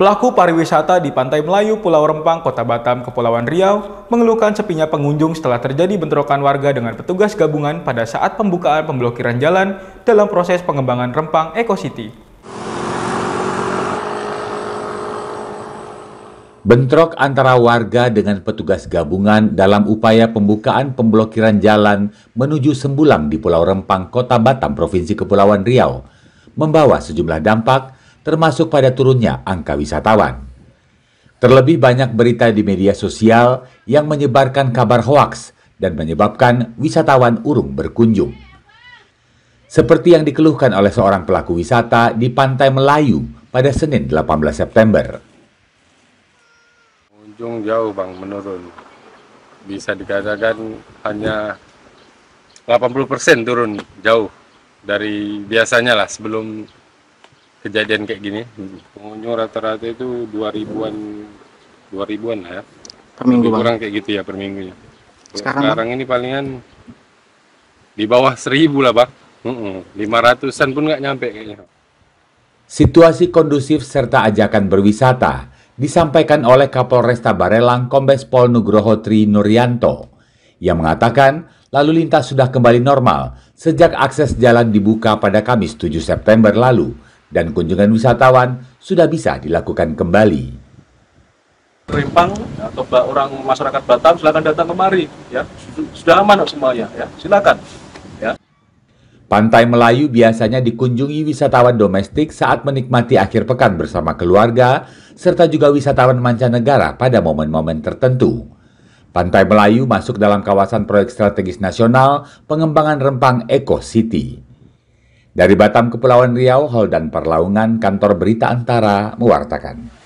Pelaku pariwisata di Pantai Melayu, Pulau Rempang, Kota Batam, Kepulauan Riau mengeluhkan sepinya pengunjung setelah terjadi bentrokan warga dengan petugas gabungan pada saat pembukaan pemblokiran jalan dalam proses pengembangan Rempang Eco City. Bentrok antara warga dengan petugas gabungan dalam upaya pembukaan pemblokiran jalan menuju Sembulang di Pulau Rempang, Kota Batam, Provinsi Kepulauan Riau, membawa sejumlah dampak termasuk pada turunnya angka wisatawan. Terlebih banyak berita di media sosial yang menyebarkan kabar hoaks dan menyebabkan wisatawan urung berkunjung. Seperti yang dikeluhkan oleh seorang pelaku wisata di Pantai Melayu pada Senin 18 September. Pengunjung jauh bang menurun. Bisa dikatakan hanya 80% turun jauh dari biasanya lah sebelum kejadian kayak gini pengunjung rata-rata itu dua ribuan dua ribuan lah ya per minggu Lebih kurang kayak gitu ya per minggunya sekarang, sekarang ini palingan di bawah seribu lah bang lima ratusan pun nggak nyampe kayaknya situasi kondusif serta ajakan berwisata disampaikan oleh Kapolresta Barelang Kombes Pol Nugroho Tri Nuryanto yang mengatakan lalu lintas sudah kembali normal sejak akses jalan dibuka pada Kamis 7 September lalu dan kunjungan wisatawan sudah bisa dilakukan kembali. Rempang atau orang masyarakat Batam silakan datang kemari ya sudah aman semuanya ya silakan ya. Pantai Melayu biasanya dikunjungi wisatawan domestik saat menikmati akhir pekan bersama keluarga serta juga wisatawan mancanegara pada momen-momen tertentu. Pantai Melayu masuk dalam kawasan proyek strategis nasional pengembangan Rempang Eco City. Dari Batam, Kepulauan Riau, Hal dan Perlaungan, Kantor Berita Antara mewartakan.